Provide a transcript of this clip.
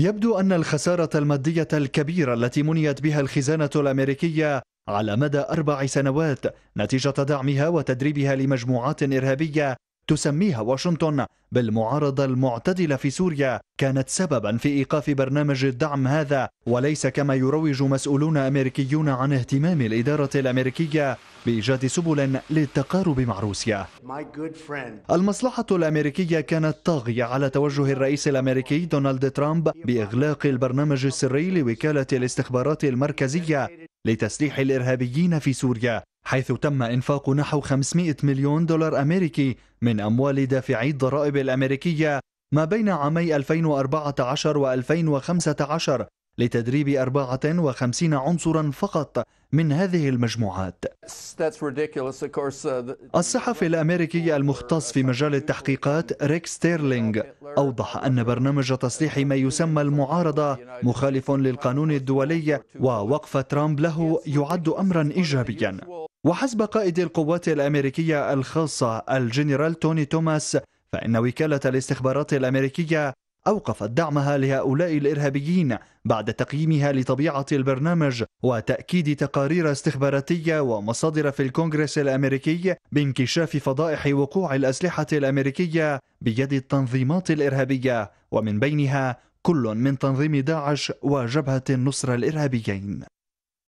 يبدو أن الخسارة المادية الكبيرة التي منيت بها الخزانة الأمريكية على مدى أربع سنوات نتيجة دعمها وتدريبها لمجموعات إرهابية تسميها واشنطن بالمعارضة المعتدلة في سوريا كانت سببا في إيقاف برنامج الدعم هذا وليس كما يروج مسؤولون أمريكيون عن اهتمام الإدارة الأمريكية بإيجاد سبل للتقارب مع روسيا المصلحة الأمريكية كانت طاغية على توجه الرئيس الأمريكي دونالد ترامب بإغلاق البرنامج السري لوكالة الاستخبارات المركزية لتسليح الإرهابيين في سوريا حيث تم إنفاق نحو 500 مليون دولار أمريكي من أموال دافعي الضرائب الأمريكية ما بين عامي 2014 و 2015 لتدريب 54 عنصرا فقط من هذه المجموعات. Uh, الصحفي الامريكي المختص في مجال التحقيقات ريك ستيرلينغ اوضح ان برنامج تصليح ما يسمى المعارضه مخالف للقانون الدولي ووقف ترامب له يعد امرا ايجابيا. وحسب قائد القوات الأمريكية الخاصة الجنرال توني توماس فإن وكالة الاستخبارات الأمريكية أوقفت دعمها لهؤلاء الإرهابيين بعد تقييمها لطبيعة البرنامج وتأكيد تقارير استخباراتية ومصادر في الكونغرس الأمريكي بانكشاف فضائح وقوع الأسلحة الأمريكية بيد التنظيمات الإرهابية ومن بينها كل من تنظيم داعش وجبهة النصر الإرهابيين